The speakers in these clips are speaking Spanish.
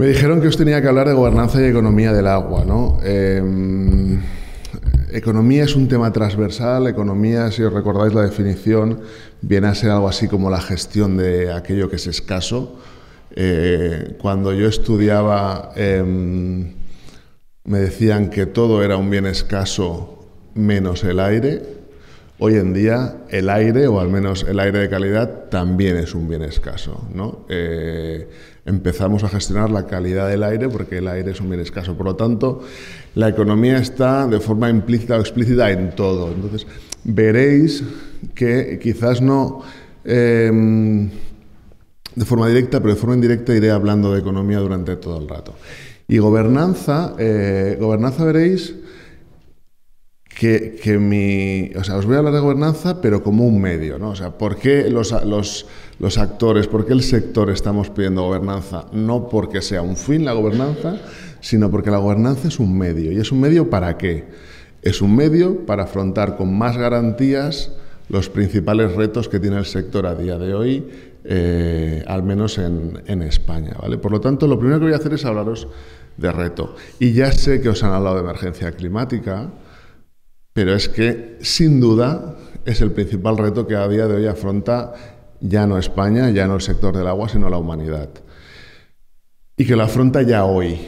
Me dijeron que os tenía que hablar de gobernanza y economía del agua, em, economía es un tema transversal. Economía, si os recordáis la definición, viene a ser algo así como la gestión de aquello que es escaso. Eh, cuando yo estudiaba, em, me decían que todo era un bien escaso menos el aire. Hoy en día el aire, o al menos el aire de calidad, también es un bien escaso. ¿no? Eh, empezamos a gestionar la calidad del aire, porque el aire es un bien escaso. Por lo tanto, la economía está de forma implícita o explícita en todo. Entonces, veréis que quizás no em, de forma directa, pero de forma indirecta iré hablando de economía durante todo el rato. Y gobernanza, eh, gobernanza veréis que, que mi... O sea, os voy a hablar de gobernanza, pero como un medio, ¿no? O sea, ¿por los los actores, porque el sector estamos pidiendo gobernanza, no porque sea un fin la gobernanza, sino porque la gobernanza es un medio. ¿Y es un medio para qué? Es un medio para afrontar con más garantías los principales retos que tiene el sector a día de hoy, eh, al menos en, España. ¿vale? Por lo tanto, lo primero que voy a hacer es hablaros de reto. Y ya sé que os han hablado de emergencia climática, pero es que sin duda es el principal reto que a día de hoy afronta ya no España, ya no el sector del agua, sino la humanidad. Y que la afronta ya hoy.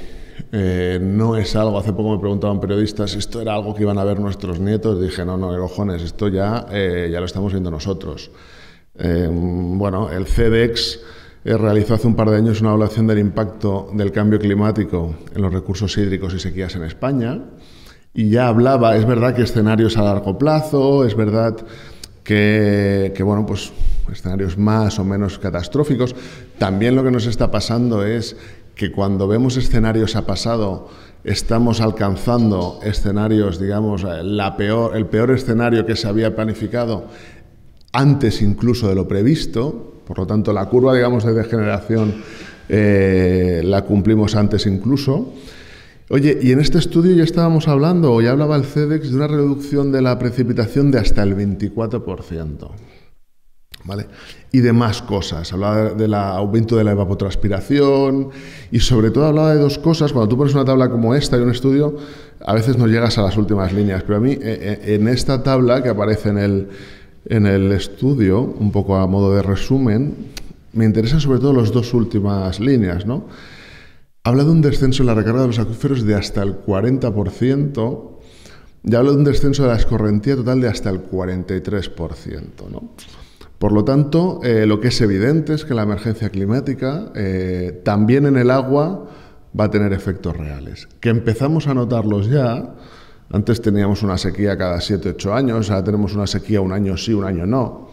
Eh, no es algo, hace poco me preguntaban periodistas, si ¿esto era algo que iban a ver nuestros nietos? Dije, no, no, cojones, esto ya, eh, ya lo estamos viendo nosotros. Eh, bueno, el CEDEX realizó hace un par de años una evaluación del impacto del cambio climático en los recursos hídricos y sequías en España y ya hablaba, es verdad que escenarios a largo plazo, es verdad que, que bueno, pues escenarios más o menos catastróficos. También lo que nos está pasando es que cuando vemos escenarios a pasado, estamos alcanzando escenarios, digamos, eh, peor, el peor escenario que se había planificado antes incluso de lo previsto. Por lo tanto, la curva, digamos, de degeneración eh, la cumplimos antes incluso. Oye, y en este estudio ya estábamos hablando, o ya hablaba el CEDEX, de una reducción de la precipitación de hasta el 24%. ¿Vale? Y más cosas. Hablaba del aumento de la evapotranspiración y sobre todo hablaba de dos cosas. Cuando tú pones una tabla como esta y un estudio, a veces no llegas a las últimas líneas, pero a mí eh, eh, en esta tabla que aparece en el, en el estudio, un poco a modo de resumen, me interesan sobre todo las dos últimas líneas, ¿no? Habla de un descenso en la recarga de los acuíferos de hasta el 40%, y habla de un descenso de la escorrentía total de hasta el 43%, ¿no? Por lo tanto, eh, lo que es evidente es que la emergencia climática eh, también en el agua va a tener efectos reales, que empezamos a notarlos ya. Antes teníamos una sequía cada 7-8 años, ahora tenemos una sequía un año sí, un año no.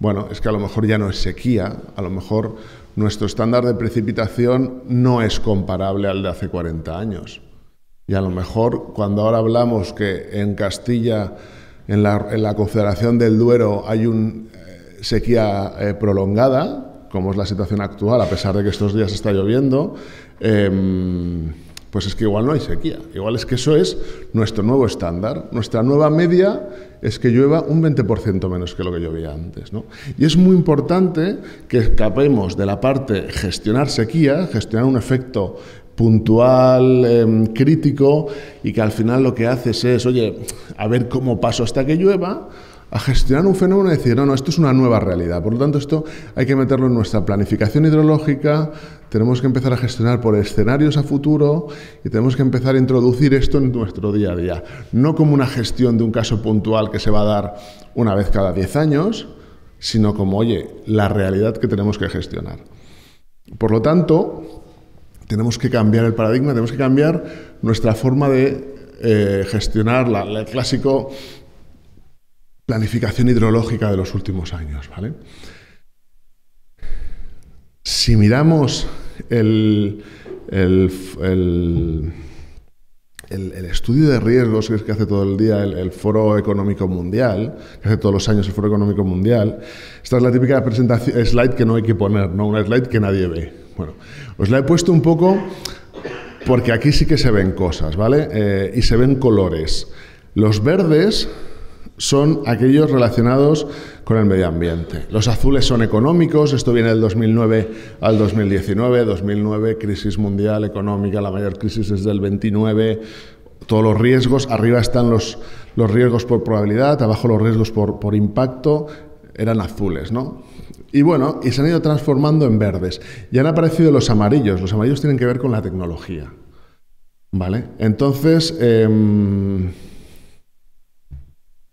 Bueno, es que a lo mejor ya no es sequía, a lo mejor nuestro estándar de precipitación no es comparable al de hace 40 años. Y a lo mejor cuando ahora hablamos que en Castilla, en la Confederación del Duero, hay un sequía eh, prolongada, como es la situación actual, a pesar de que estos días está lloviendo, em, pues es que igual no hay sequía. Igual es que eso es nuestro nuevo estándar. Nuestra nueva media es que llueva un 20% menos que lo que llovía antes. Y es muy importante que escapemos de la parte gestionar sequía, gestionar un efecto puntual, em, crítico, y que al final lo que haces es, oye, a ver cómo paso hasta que llueva, a gestionar un fenómeno y decir, no, no, esto es una nueva realidad. Por lo tanto, esto hay que meterlo en nuestra planificación hidrológica, tenemos que empezar a gestionar por escenarios a futuro y tenemos que empezar a introducir esto en nuestro día a día. No como una gestión de un caso puntual que se va a dar una vez cada 10 años, sino como, oye, la realidad que tenemos que gestionar. Por lo tanto, tenemos que cambiar el paradigma, tenemos que cambiar nuestra forma de eh, gestionar el clásico planificación hidrológica de los últimos años. ¿vale? Si miramos el, estudio de riesgos que hace todo el día el, Foro Económico Mundial, que hace todos los años el Foro Económico Mundial, esta es la típica presentación, slide que no hay que poner, ¿no? una slide que nadie ve. Bueno, os la he puesto un poco porque aquí sí que se ven cosas, ¿vale? Eh, y se ven colores. Los verdes son aquellos relacionados con el medio ambiente. Los azules son económicos, esto viene del 2009 al 2019, 2009 crisis mundial económica, la mayor crisis es del 29, todos los riesgos, arriba están los, los riesgos por probabilidad, abajo los riesgos por, por impacto, eran azules, ¿no? Y bueno, y se han ido transformando en verdes. Y han aparecido los amarillos, los amarillos tienen que ver con la tecnología, ¿vale? Entonces... Em,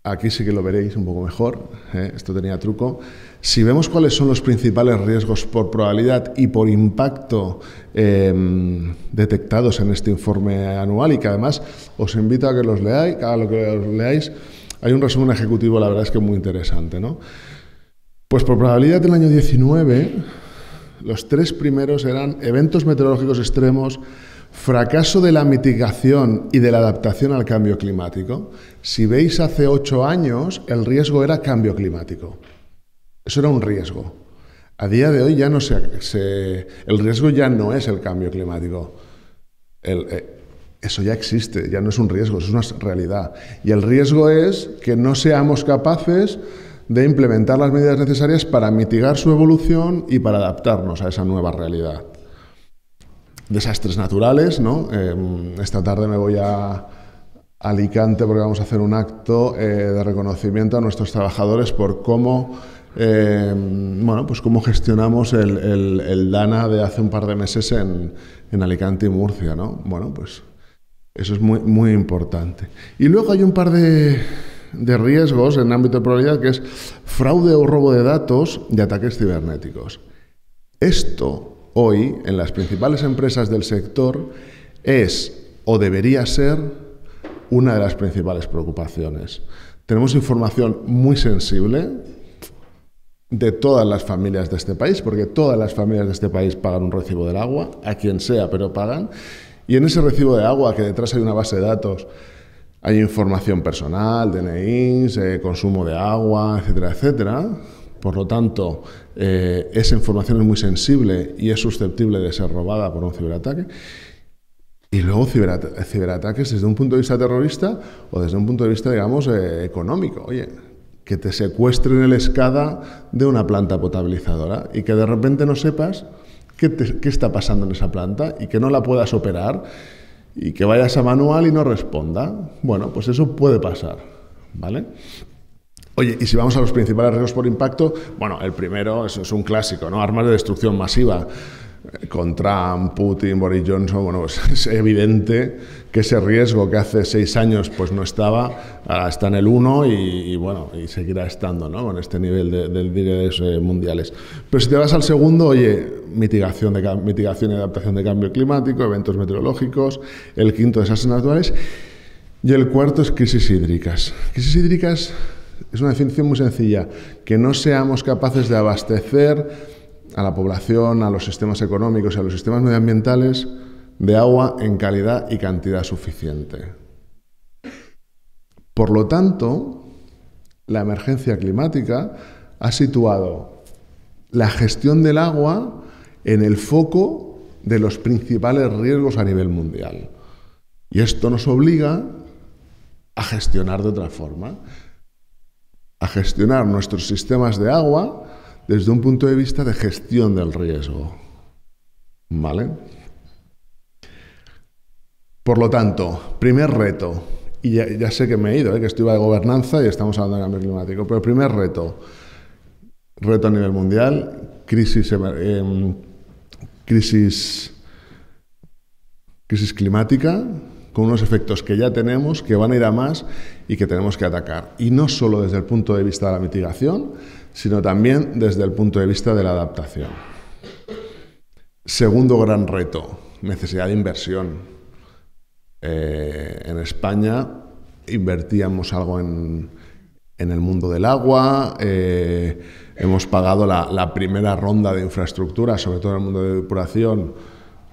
Aquí sí que lo veréis un poco mejor, ¿eh? esto tenía truco. Si vemos cuáles son los principales riesgos por probabilidad y por impacto em, detectados en este informe anual y que además os invito a que los leáis, cada lo que leáis, hay un resumen ejecutivo, la verdad es que muy interesante. ¿no? Pues por probabilidad del año 19, los tres primeros eran eventos meteorológicos extremos, Fracaso de la mitigación y de la adaptación al cambio climático. Si veis hace ocho años, el riesgo era cambio climático. Eso era un riesgo. A día de hoy ya no se, el riesgo ya no es el cambio climático. Eh, eso ya existe, ya no es un riesgo, es una realidad. Y el riesgo es que no seamos capaces de implementar las medidas necesarias para mitigar su evolución y para adaptarnos a esa nueva realidad desastres naturales, ¿no? Eh, esta tarde me voy a Alicante porque vamos a hacer un acto eh, de reconocimiento a nuestros trabajadores por cómo, eh, bueno, pues cómo gestionamos el, DANA de hace un par de meses en, Alicante y Murcia, ¿no? Bueno, pues eso es muy, muy importante. Y luego hay un par de, riesgos en ámbito de probabilidad que es fraude o robo de datos y ataques cibernéticos. Esto hoy en las principales empresas del sector es o debería ser una de las principales preocupaciones. Tenemos información muy sensible de todas las familias de este país, porque todas las familias de este país pagan un recibo del agua, a quien sea, pero pagan. Y en ese recibo de agua, que detrás hay una base de datos, hay información personal, DNI, eh, consumo de agua, etcétera, etcétera, por lo tanto, eh, esa información es muy sensible y es susceptible de ser robada por un ciberataque. Y luego ciberataques desde un punto de vista terrorista o desde un punto de vista, digamos, eh, económico. Oye, que te secuestren el escada de una planta potabilizadora y que de repente no sepas qué, qué está pasando en esa planta y que no la puedas operar y que vayas a manual y no responda. Bueno, pues eso puede pasar, ¿vale? Oye, y si vamos a los principales riesgos por impacto, bueno, el primero es, es un clásico, ¿no? Armas de destrucción masiva con Trump, Putin, Boris Johnson, bueno, pues, es evidente que ese riesgo que hace seis años pues no estaba, ahora está en el uno y, bueno, y seguirá estando, ¿no? Con este nivel de, niveles eh, mundiales. Pero si te vas al segundo, oye, mitigación, de, mitigación y adaptación de cambio climático, eventos meteorológicos, el quinto, desastres naturales, y el cuarto es crisis hídricas. Crisis hídricas es una definición muy sencilla, que no seamos capaces de abastecer a la población, a los sistemas económicos, y a los sistemas medioambientales de agua en calidad y cantidad suficiente. Por lo tanto, la emergencia climática ha situado la gestión del agua en el foco de los principales riesgos a nivel mundial. Y esto nos obliga a gestionar de otra forma a gestionar nuestros sistemas de agua desde un punto de vista de gestión del riesgo. ¿Vale? Por lo tanto, primer reto, y ya, sé que me he ido, ¿eh? que estoy de gobernanza y estamos hablando de cambio climático, pero primer reto, reto a nivel mundial, crisis, em, crisis, crisis climática, con unos efectos que ya tenemos, que van a ir a más y que tenemos que atacar. Y no solo desde el punto de vista de la mitigación, sino también desde el punto de vista de la adaptación. Segundo gran reto, necesidad de inversión. Eh, en España invertíamos algo en, el mundo del agua, eh, hemos pagado la, la primera ronda de infraestructura, sobre todo en el mundo de depuración,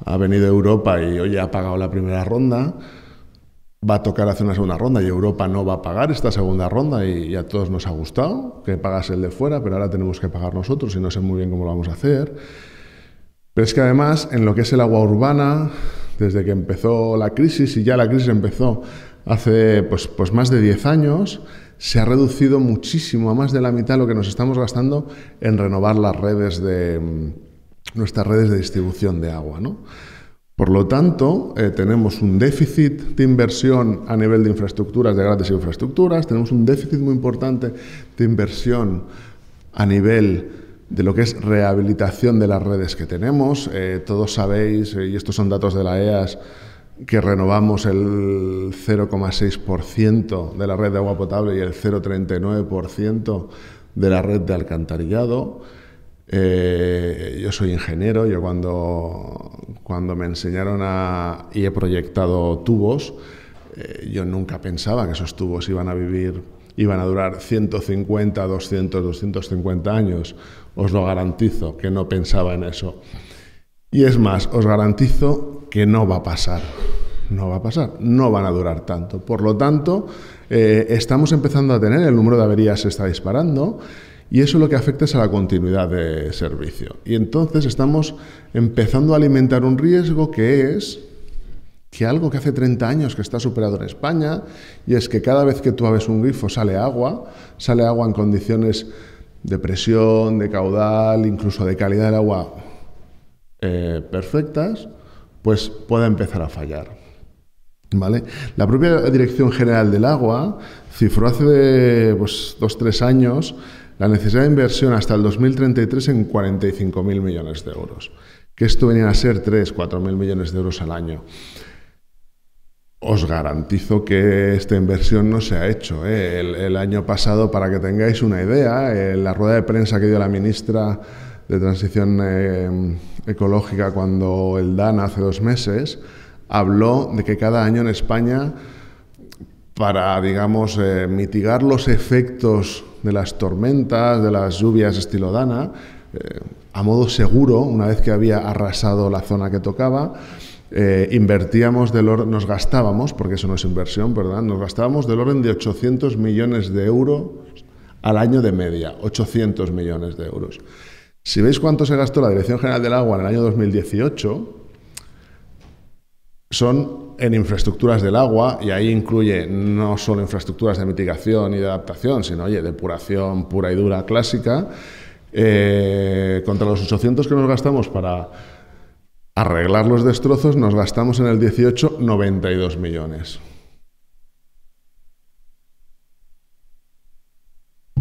ha venido Europa y hoy ha pagado la primera ronda, va a tocar hacer una segunda ronda y Europa no va a pagar esta segunda ronda y, a todos nos ha gustado que pagase el de fuera, pero ahora tenemos que pagar nosotros y no sé muy bien cómo lo vamos a hacer. Pero es que además en lo que es el agua urbana, desde que empezó la crisis y ya la crisis empezó hace pues, pues más de 10 años, se ha reducido muchísimo a más de la mitad lo que nos estamos gastando en renovar las redes de nuestras redes de distribución de agua. ¿no? Por lo tanto, eh, tenemos un déficit de inversión a nivel de infraestructuras, de grandes infraestructuras, tenemos un déficit muy importante de inversión a nivel de lo que es rehabilitación de las redes que tenemos. Eh, todos sabéis, eh, y estos son datos de la EAS, que renovamos el 0,6% de la red de agua potable y el 0,39% de la red de alcantarillado. Eh, yo soy ingeniero, yo cuando, cuando me enseñaron a, y he proyectado tubos, eh, yo nunca pensaba que esos tubos iban a vivir, iban a durar 150, 200, 250 años. Os lo garantizo que no pensaba en eso. Y es más, os garantizo que no va a pasar. No va a pasar, no van a durar tanto. Por lo tanto, eh, estamos empezando a tener, el número de averías se está disparando y eso lo que afecta es a la continuidad de servicio. Y entonces estamos empezando a alimentar un riesgo que es que algo que hace 30 años que está superado en España, y es que cada vez que tú abres un grifo sale agua, sale agua en condiciones de presión, de caudal, incluso de calidad del agua eh, perfectas, pues pueda empezar a fallar. ¿Vale? La propia Dirección General del Agua cifró hace pues, dos o tres años la necesidad de inversión hasta el 2033 en 45.000 millones de euros, que esto venía a ser 3, 4.000 millones de euros al año. Os garantizo que esta inversión no se ha hecho. ¿eh? El, año pasado, para que tengáis una idea, en la rueda de prensa que dio la ministra de Transición eh, Ecológica cuando el DAN hace dos meses, habló de que cada año en España, para, digamos, eh, mitigar los efectos de las tormentas, de las lluvias estilo Dana, eh, a modo seguro, una vez que había arrasado la zona que tocaba. Eh, invertíamos del orden, nos gastábamos, porque eso no es inversión, ¿verdad? Nos gastábamos del orden de 800 millones de euros al año de media, 800 millones de euros. Si veis cuánto se gastó la Dirección General del Agua en el año 2018, son en infraestructuras del agua y ahí incluye no solo infraestructuras de mitigación y de adaptación, sino oye, depuración pura y dura clásica. Eh, contra los 800 que nos gastamos para arreglar los destrozos, nos gastamos en el 18 92 millones.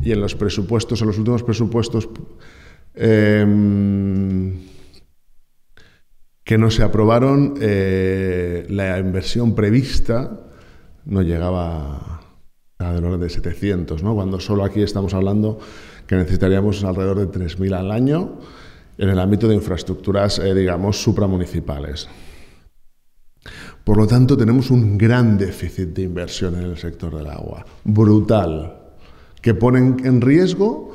Y en los presupuestos, en los últimos presupuestos... Eh, que no se aprobaron, eh, la inversión prevista no llegaba a del de 700, ¿no? cuando solo aquí estamos hablando que necesitaríamos alrededor de 3.000 al año en el ámbito de infraestructuras, eh, digamos, supramunicipales. Por lo tanto, tenemos un gran déficit de inversión en el sector del agua, brutal, que ponen en riesgo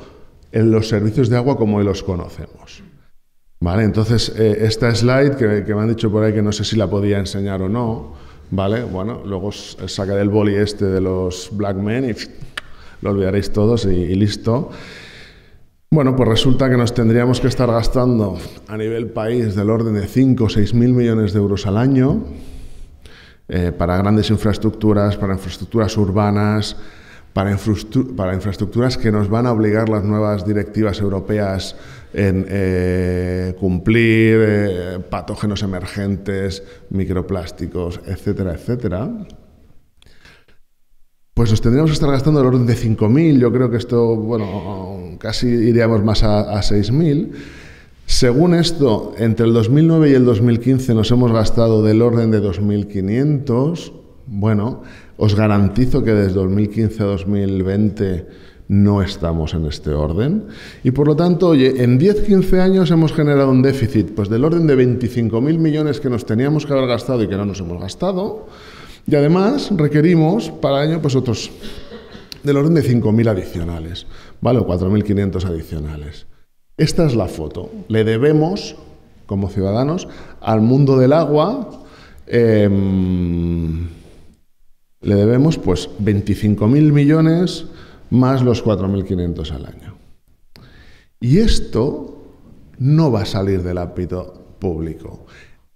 los servicios de agua como hoy los conocemos. Vale, entonces, eh, esta slide que, me han dicho por ahí que no sé si la podía enseñar o no, ¿vale? Bueno, luego sacaré el boli este de los Black Men y lo olvidaréis todos y, listo. Bueno, pues resulta que nos tendríamos que estar gastando a nivel país del orden de 5 o 6 mil millones de euros al año eh, para grandes infraestructuras, para infraestructuras urbanas, para, infraestructuras que nos van a obligar las nuevas directivas europeas en eh, cumplir eh, patógenos emergentes, microplásticos, etcétera, etcétera, pues nos tendríamos que estar gastando el orden de 5.000, yo creo que esto, bueno, casi iríamos más a, a 6.000. Según esto, entre el 2009 y el 2015 nos hemos gastado del orden de 2.500. Bueno, os garantizo que desde 2015 a 2020 no estamos en este orden. Y por lo tanto, oye, en 10-15 años hemos generado un déficit pues del orden de 25.000 millones que nos teníamos que haber gastado y que no nos hemos gastado. Y además requerimos para el año pues otros del orden de 5.000 adicionales, ¿vale? O 4.500 adicionales. Esta es la foto. Le debemos, como ciudadanos, al mundo del agua... Em, le debemos pues 25.000 millones, más los 4.500 al año. Y esto no va a salir del ámbito público.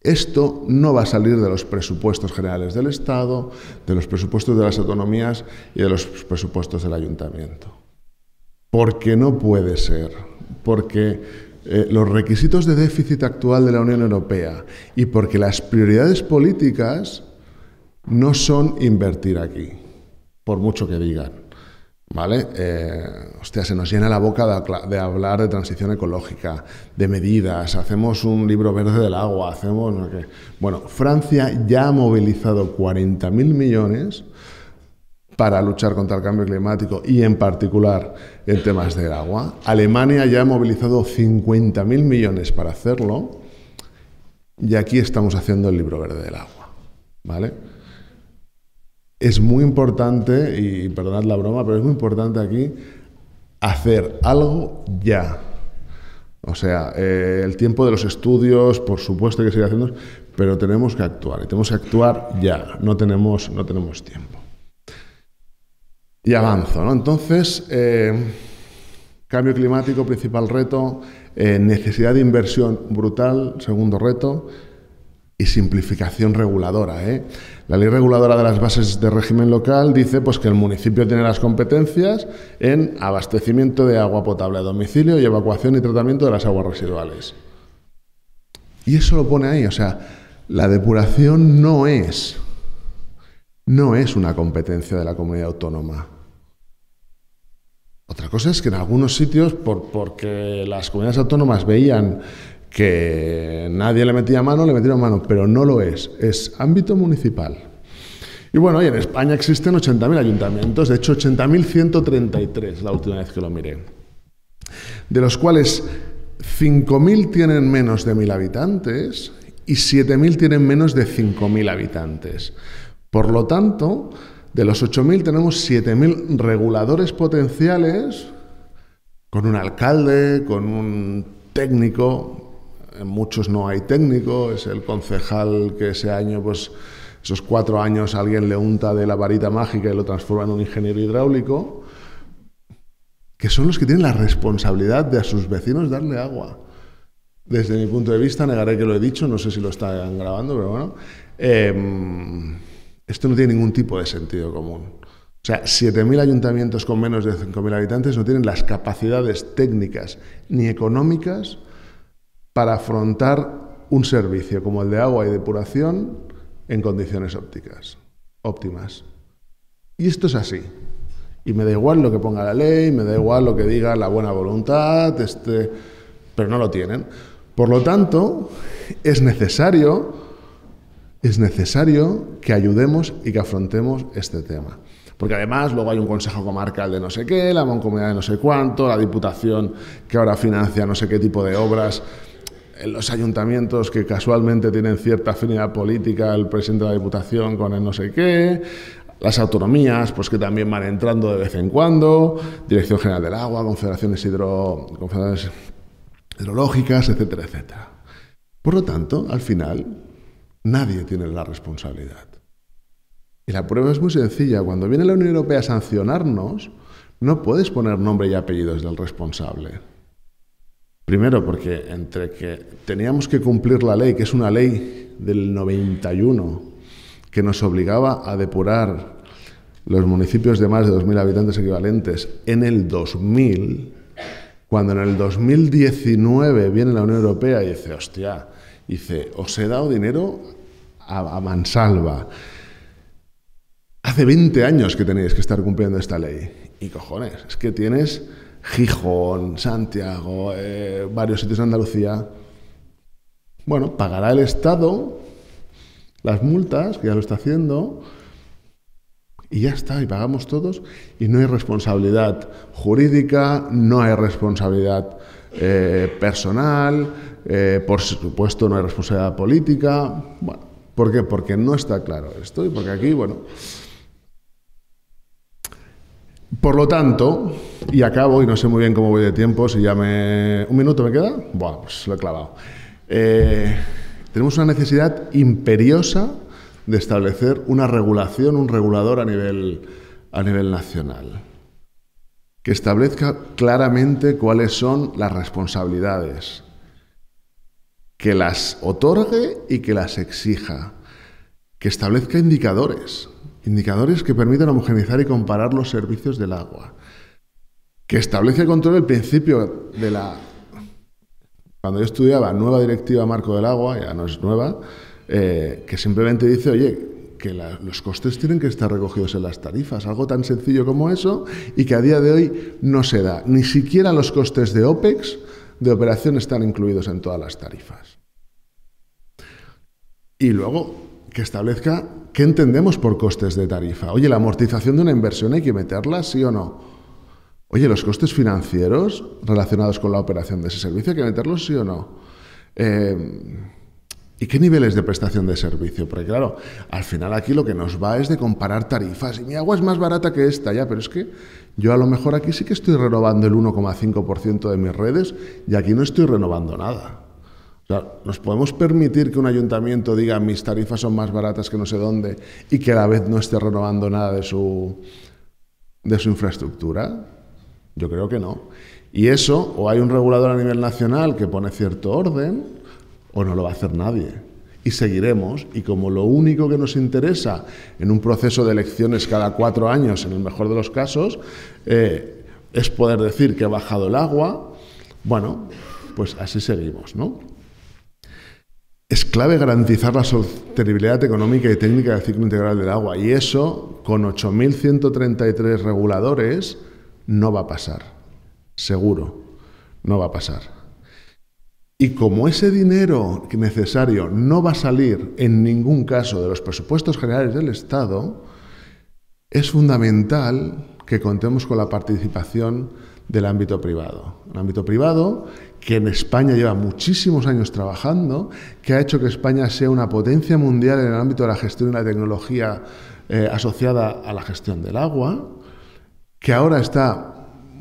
Esto no va a salir de los presupuestos generales del Estado, de los presupuestos de las autonomías y de los presupuestos del ayuntamiento. Porque no puede ser, porque eh, los requisitos de déficit actual de la Unión Europea y porque las prioridades políticas no son invertir aquí, por mucho que digan. ¿Vale? Eh, hostia, se nos llena la boca de, hablar de transición ecológica, de medidas, hacemos un libro verde del agua, hacemos... bueno, Francia ya ha movilizado 40.000 millones para luchar contra el cambio climático y en particular en temas del agua. Alemania ya ha movilizado 50.000 millones para hacerlo y aquí estamos haciendo el libro verde del agua. ¿Vale? es muy importante, y perdonad la broma, pero es muy importante aquí hacer algo ya. O sea, eh, el tiempo de los estudios, por supuesto que seguir haciendo, pero tenemos que actuar, y tenemos que actuar ya, no tenemos, no tenemos tiempo. Y avanzo, ¿no? Entonces, eh, cambio climático, principal reto, eh, necesidad de inversión brutal, segundo reto, y simplificación reguladora. ¿eh? La ley reguladora de las bases de régimen local dice pues, que el municipio tiene las competencias en abastecimiento de agua potable a domicilio y evacuación y tratamiento de las aguas residuales. Y eso lo pone ahí, o sea, la depuración no es, no es una competencia de la comunidad autónoma. Otra cosa es que en algunos sitios, por, porque las comunidades autónomas veían que nadie le metía mano, le metieron mano, pero no lo es, es ámbito municipal. Y bueno, y en España existen 80.000 ayuntamientos, de hecho 80.133 la última vez que lo miré, de los cuales 5.000 tienen menos de 1.000 habitantes y 7.000 tienen menos de 5.000 habitantes. Por lo tanto, de los 8.000 tenemos 7.000 reguladores potenciales con un alcalde, con un técnico, en muchos no hay técnico, es el concejal que ese año, pues esos cuatro años alguien le unta de la varita mágica y lo transforma en un ingeniero hidráulico, que son los que tienen la responsabilidad de a sus vecinos darle agua. Desde mi punto de vista, negaré que lo he dicho, no sé si lo están grabando, pero bueno, em, esto no tiene ningún tipo de sentido común. O sea, 7.000 ayuntamientos con menos de 5.000 habitantes no tienen las capacidades técnicas ni económicas para afrontar un servicio como el de agua y depuración en condiciones ópticas, óptimas. Y esto es así. Y me da igual lo que ponga la ley, me da igual lo que diga la buena voluntad, este, pero no lo tienen. Por lo tanto, es necesario, es necesario que ayudemos y que afrontemos este tema. Porque además luego hay un consejo comarcal de no sé qué, la moncomunidad de no sé cuánto, la diputación que ahora financia no sé qué tipo de obras los ayuntamientos que casualmente tienen cierta afinidad política, el presidente de la Diputación con el no sé qué, las autonomías, pues que también van entrando de vez en cuando, Dirección General del Agua, confederaciones, hidro, confederaciones hidrológicas, etcétera, etcétera. Por lo tanto, al final, nadie tiene la responsabilidad. Y la prueba es muy sencilla. Cuando viene la Unión Europea a sancionarnos, no puedes poner nombre y apellidos del responsable. Primero, porque entre que teníamos que cumplir la ley, que es una ley del 91, que nos obligaba a depurar los municipios de más de 2.000 habitantes equivalentes en el 2000, cuando en el 2019 viene la Unión Europea y dice, hostia, dice, os he dado dinero a, a mansalva. Hace 20 años que tenéis que estar cumpliendo esta ley. Y cojones, es que tienes Gijón, Santiago, eh, varios sitios de Andalucía, bueno, pagará el Estado las multas, que ya lo está haciendo, y ya está, y pagamos todos, y no hay responsabilidad jurídica, no hay responsabilidad eh, personal, eh, por supuesto no hay responsabilidad política. Bueno, ¿por qué? Porque no está claro esto y porque aquí, bueno... Por lo tanto, y acabo, y no sé muy bien cómo voy de tiempo, si ya me... ¿Un minuto me queda? Buah, pues lo he clavado. Eh, tenemos una necesidad imperiosa de establecer una regulación, un regulador a nivel, a nivel nacional, que establezca claramente cuáles son las responsabilidades, que las otorgue y que las exija, que establezca indicadores, indicadores que permitan homogeneizar y comparar los servicios del agua, que establece el control el principio de la... Cuando yo estudiaba nueva directiva marco del agua, ya no es nueva, eh, que simplemente dice, oye, que los costes tienen que estar recogidos en las tarifas, algo tan sencillo como eso, y que a día de hoy no se da. Ni siquiera los costes de OPEX de operación están incluidos en todas las tarifas. Y luego, que establezca qué entendemos por costes de tarifa. Oye, la amortización de una inversión hay que meterla, sí o no oye, los costes financieros relacionados con la operación de ese servicio, ¿hay que meterlos sí o no? Em, ¿Y qué niveles de prestación de servicio? Porque claro, al final aquí lo que nos va es de comparar tarifas. Y mi agua es más barata que esta, ya, pero es que yo a lo mejor aquí sí que estoy renovando el 1,5% de mis redes y aquí no estoy renovando nada. O sea, ¿nos podemos permitir que un ayuntamiento diga mis tarifas son más baratas que no sé dónde y que a la vez no esté renovando nada de su, de su infraestructura? Yo creo que no. Y eso, o hay un regulador a nivel nacional que pone cierto orden, o no lo va a hacer nadie. Y seguiremos, y como lo único que nos interesa en un proceso de elecciones cada cuatro años, en el mejor de los casos, eh, es poder decir que ha bajado el agua, bueno, pues así seguimos, ¿no? Es clave garantizar la sostenibilidad económica y técnica del ciclo integral del agua, y eso, con 8.133 reguladores, no va a pasar. Seguro, no va a pasar. Y como ese dinero necesario no va a salir en ningún caso de los presupuestos generales del Estado, es fundamental que contemos con la participación del ámbito privado. Un ámbito privado que en España lleva muchísimos años trabajando, que ha hecho que España sea una potencia mundial en el ámbito de la gestión y la tecnología eh, asociada a la gestión del agua, que ahora está,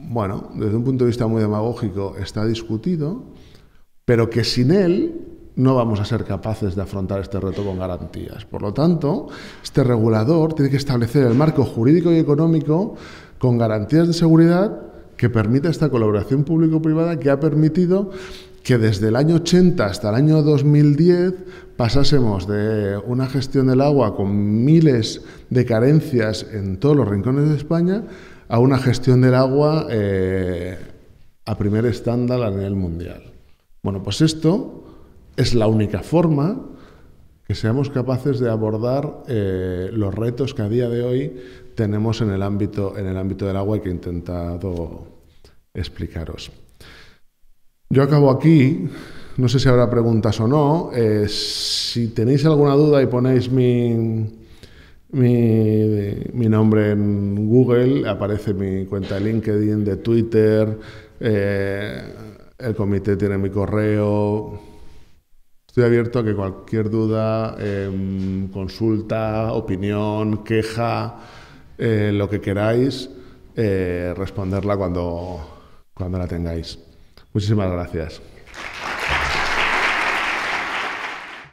bueno, desde un punto de vista muy demagógico, está discutido, pero que sin él no vamos a ser capaces de afrontar este reto con garantías. Por lo tanto, este regulador tiene que establecer el marco jurídico y económico con garantías de seguridad que permita esta colaboración público-privada que ha permitido que desde el año 80 hasta el año 2010 pasásemos de una gestión del agua con miles de carencias en todos los rincones de España a una gestión del agua eh, a primer estándar a nivel mundial. Bueno, pues esto es la única forma que seamos capaces de abordar eh, los retos que a día de hoy tenemos en el ámbito, en el ámbito del agua y que he intentado explicaros. Yo acabo aquí, no sé si habrá preguntas o no. Eh, si tenéis alguna duda y ponéis mi, mi, nombre en Google, aparece mi cuenta de LinkedIn, de Twitter, eh, el comité tiene mi correo. Estoy abierto a que cualquier duda, em, consulta, opinión, queja, eh, lo que queráis, eh, responderla cuando, cuando la tengáis. Muchísimas gracias.